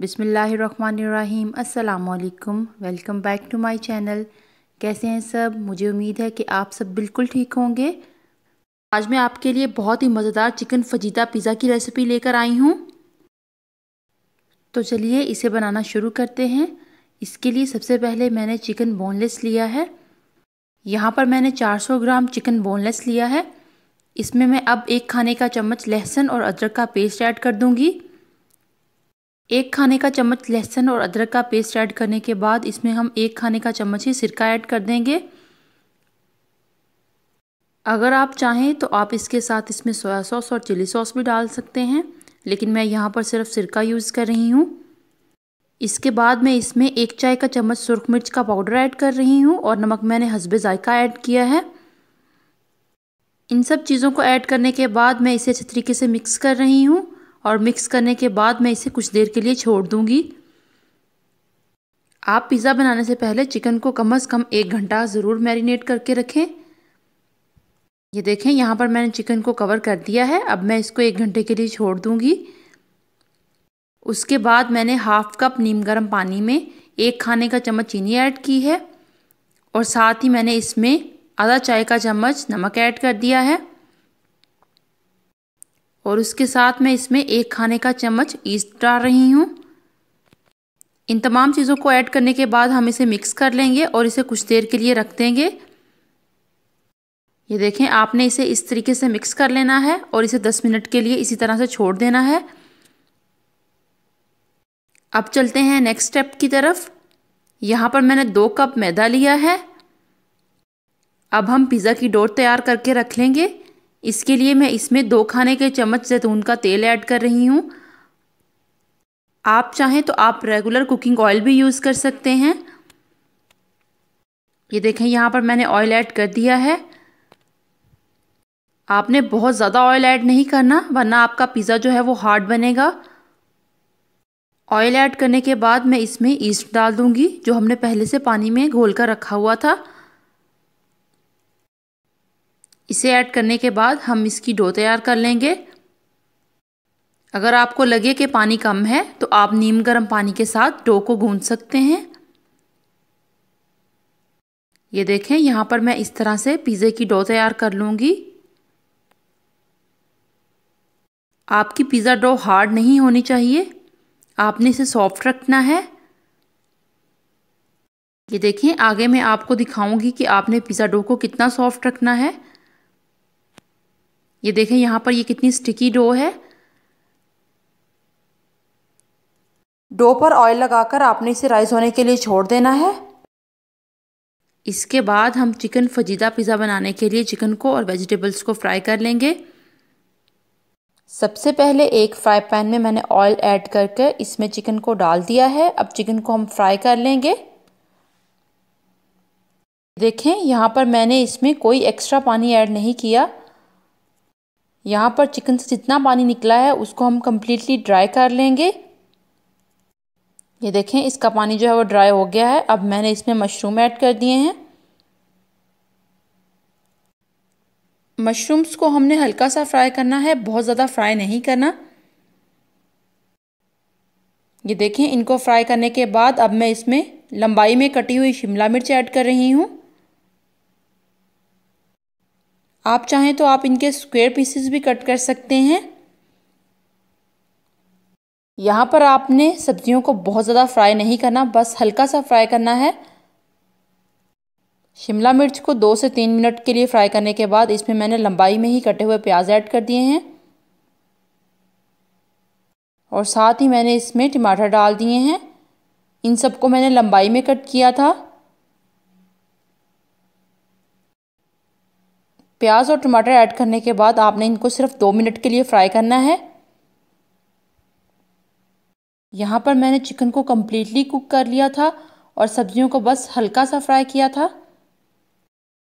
बिसमीम् अल्लाम welcome back to my channel कैसे हैं सब मुझे उम्मीद है कि आप सब बिल्कुल ठीक होंगे आज मैं आपके लिए बहुत ही मज़ेदार चिकन फजीता पिज़्ज़ा की रेसिपी लेकर आई हूँ तो चलिए इसे बनाना शुरू करते हैं इसके लिए सबसे पहले मैंने चिकन बोनलेस लिया है यहाँ पर मैंने सौ ग्राम चिकन बोनलेस लिया है इसमें मैं अब एक खाने का चम्मच लहसुन और अदरक का पेस्ट ऐड कर दूँगी एक खाने का चम्मच लहसुन और अदरक का पेस्ट ऐड करने के बाद इसमें हम एक खाने का चम्मच ही सिरका ऐड कर देंगे अगर आप चाहें तो आप इसके साथ इसमें सोया सॉस और चिली सॉस भी डाल सकते हैं लेकिन मैं यहाँ पर सिर्फ सिरका यूज़ कर रही हूँ इसके बाद मैं इसमें एक चाय का चम्मच सुरख मिर्च का पाउडर ऐड कर रही हूँ और नमक मैंने हसबे ज़ायका ऐड किया है इन सब चीज़ों को ऐड करने के बाद मैं इसे अच्छे तरीके से मिक्स कर रही हूँ और मिक्स करने के बाद मैं इसे कुछ देर के लिए छोड़ दूँगी आप पिज़्ज़ा बनाने से पहले चिकन को कम अज़ कम एक घंटा ज़रूर मैरिनेट करके रखें ये देखें यहाँ पर मैंने चिकन को कवर कर दिया है अब मैं इसको एक घंटे के लिए छोड़ दूँगी उसके बाद मैंने हाफ़ कप नीम गर्म पानी में एक खाने का चम्मच चीनी ऐड की है और साथ ही मैंने इसमें आधा चाय का चम्मच नमक ऐड कर दिया है और उसके साथ मैं इसमें एक खाने का चम्मच ईस्ट डाल रही हूँ इन तमाम चीज़ों को ऐड करने के बाद हम इसे मिक्स कर लेंगे और इसे कुछ देर के लिए रख देंगे ये देखें आपने इसे इस तरीके से मिक्स कर लेना है और इसे 10 मिनट के लिए इसी तरह से छोड़ देना है अब चलते हैं नेक्स्ट स्टेप की तरफ यहाँ पर मैंने दो कप मैदा लिया है अब हम पिज़्ज़ा की डोर तैयार करके रख लेंगे इसके लिए मैं इसमें दो खाने के चम्मच जैतून का तेल ऐड कर रही हूँ आप चाहें तो आप रेगुलर कुकिंग ऑयल भी यूज़ कर सकते हैं ये देखें यहाँ पर मैंने ऑयल ऐड कर दिया है आपने बहुत ज़्यादा ऑयल ऐड नहीं करना वरना आपका पिज़्ज़ा जो है वो हार्ड बनेगा ऑयल ऐड करने के बाद मैं इसमें ईस्ट डाल दूँगी जो हमने पहले से पानी में घोल कर रखा हुआ था इसे ऐड करने के बाद हम इसकी डो तैयार कर लेंगे अगर आपको लगे कि पानी कम है तो आप नीम गर्म पानी के साथ डो को गूंद सकते हैं ये देखें यहाँ पर मैं इस तरह से पिज़्ज़े की डो तैयार कर लूँगी आपकी पिज़्ज़ा डो हार्ड नहीं होनी चाहिए आपने इसे सॉफ्ट रखना है ये देखें आगे मैं आपको दिखाऊंगी कि आपने पिज़्ज़ा डो को कितना सॉफ्ट रखना है ये देखें यहाँ पर ये कितनी स्टिकी डो है डो पर ऑयल लगाकर आपने इसे राइस होने के लिए छोड़ देना है इसके बाद हम चिकन फजीदा पिज़्ज़ा बनाने के लिए चिकन को और वेजिटेबल्स को फ्राई कर लेंगे सबसे पहले एक फ्राई पैन में मैंने ऑयल ऐड करके इसमें चिकन को डाल दिया है अब चिकन को हम फ्राई कर लेंगे देखें यहाँ पर मैंने इसमें कोई एक्स्ट्रा पानी ऐड नहीं किया यहाँ पर चिकन से जितना पानी निकला है उसको हम कम्प्लीटली ड्राई कर लेंगे ये देखें इसका पानी जो है वो ड्राई हो गया है अब मैंने इसमें मशरूम ऐड कर दिए हैं मशरूम्स को हमने हल्का सा फ्राई करना है बहुत ज़्यादा फ्राई नहीं करना ये देखें इनको फ्राई करने के बाद अब मैं इसमें लंबाई में कटी हुई शिमला मिर्च ऐड कर रही हूँ आप चाहें तो आप इनके स्क्वेयर पीसेस भी कट कर सकते हैं यहाँ पर आपने सब्जियों को बहुत ज़्यादा फ्राई नहीं करना बस हल्का सा फ्राई करना है शिमला मिर्च को दो से तीन मिनट के लिए फ्राई करने के बाद इसमें मैंने लंबाई में ही कटे हुए प्याज ऐड कर दिए हैं और साथ ही मैंने इसमें टमाटर डाल दिए हैं इन सबको मैंने लंबाई में कट किया था प्याज और टमाटर ऐड करने के बाद आपने इनको सिर्फ दो मिनट के लिए फ्राई करना है यहाँ पर मैंने चिकन को कम्प्लीटली कुक कर लिया था और सब्जियों को बस हल्का सा फ्राई किया था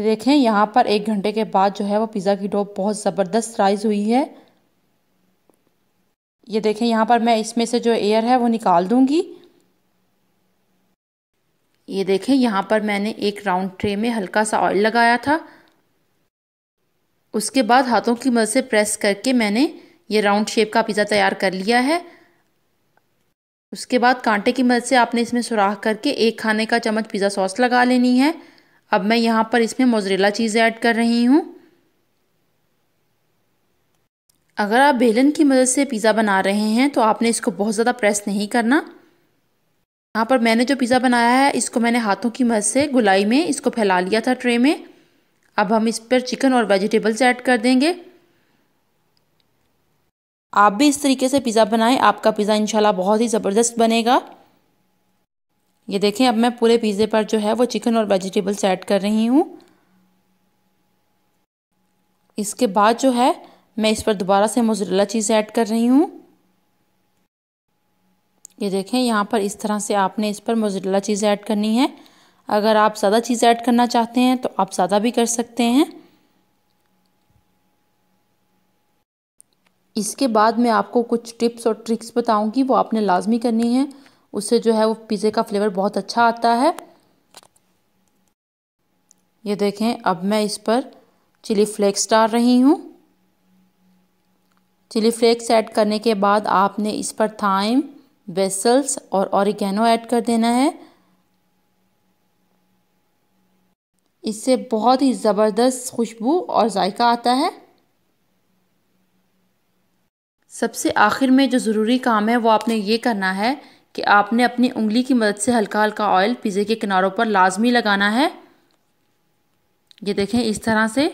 देखें यहाँ पर एक घंटे के बाद जो है वो पिज़्ज़ा की डो बहुत ज़बरदस्त राइज हुई है ये देखें यहाँ पर मैं इसमें से जो एयर है वो निकाल दूंगी ये देखें यहाँ पर मैंने एक राउंड ट्रे में हल्का सा ऑयल लगाया था उसके बाद हाथों की मदद से प्रेस करके मैंने ये राउंड शेप का पिज़्ज़ा तैयार कर लिया है उसके बाद कांटे की मदद से आपने इसमें सुराख करके एक खाने का चम्मच पिज़्ज़ा सॉस लगा लेनी है अब मैं यहाँ पर इसमें मोजरेला चीज़ ऐड कर रही हूँ अगर आप बेलन की मदद से पिज़्ज़ा बना रहे हैं तो आपने इसको बहुत ज़्यादा प्रेस नहीं करना यहाँ पर मैंने जो पिज़्ज़ा बनाया है इसको मैंने हाथों की मदद से गुलाई में इसको फैला लिया था ट्रे में अब हम इस पर चिकन और वेजिटेबल्स ऐड कर देंगे आप भी इस तरीके से पिज़्ज़ा बनाएं आपका पिज़्ज़ा इंशाल्लाह बहुत ही ज़बरदस्त बनेगा ये देखें अब मैं पूरे पिज़्ज़े पर जो है वो चिकन और वेजिटेबल्स ऐड कर रही हूँ इसके बाद जो है मैं इस पर दोबारा से मोजरेला चीज़ ऐड कर रही हूँ ये देखें यहाँ पर इस तरह से आपने इस पर मोजरेला चीज़ ऐड करनी है अगर आप ज़्यादा चीज़ ऐड करना चाहते हैं तो आप ज़्यादा भी कर सकते हैं इसके बाद मैं आपको कुछ टिप्स और ट्रिक्स बताऊंगी वो आपने लाजमी करनी है उससे जो है वो पिज़्ज़े का फ्लेवर बहुत अच्छा आता है ये देखें अब मैं इस पर चिली फ्लेक्स डाल रही हूँ चिली फ्लेक्स ऐड करने के बाद आपने इस पर थाइम बेसल्स और ऑरिगेनो ऐड कर देना है इससे बहुत ही ज़बरदस्त खुशबू और जायका आता है सबसे आखिर में जो ज़रूरी काम है वो आपने ये करना है कि आपने अपनी उंगली की मदद से हल्का हल्का ऑयल पिज़्ज़े के किनारों पर लाजमी लगाना है ये देखें इस तरह से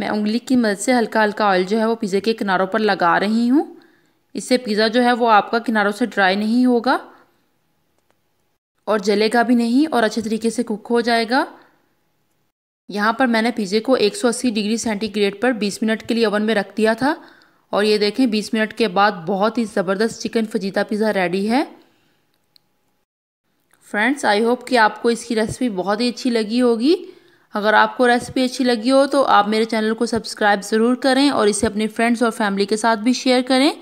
मैं उंगली की मदद से हल्का हल्का ऑयल जो है वो पिज़्ज़े के किनारों पर लगा रही हूँ इससे पिज़्ज़ा जो है वो आपका किनारों से ड्राई नहीं होगा और जलेगा भी नहीं और अच्छे तरीके से कुक हो जाएगा यहाँ पर मैंने पिज़्ज़े को 180 डिग्री सेंटीग्रेड पर 20 मिनट के लिए ओवन में रख दिया था और ये देखें 20 मिनट के बाद बहुत ही ज़बरदस्त चिकन फजीता पिज़्ज़ा रेडी है फ्रेंड्स आई होप कि आपको इसकी रेसिपी बहुत ही अच्छी लगी होगी अगर आपको रेसिपी अच्छी लगी हो तो आप मेरे चैनल को सब्सक्राइब ज़रूर करें और इसे अपने फ्रेंड्स और फैमिली के साथ भी शेयर करें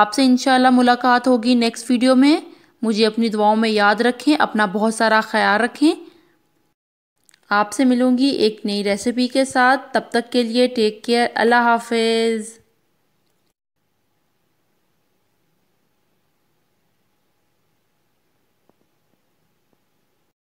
आपसे इंशाल्लाह मुलाकात होगी नेक्स्ट वीडियो में मुझे अपनी दुआओं में याद रखें अपना बहुत सारा ख्याल रखें आपसे मिलूँगी एक नई रेसिपी के साथ तब तक के लिए टेक केयर अल्लाह हाफिज़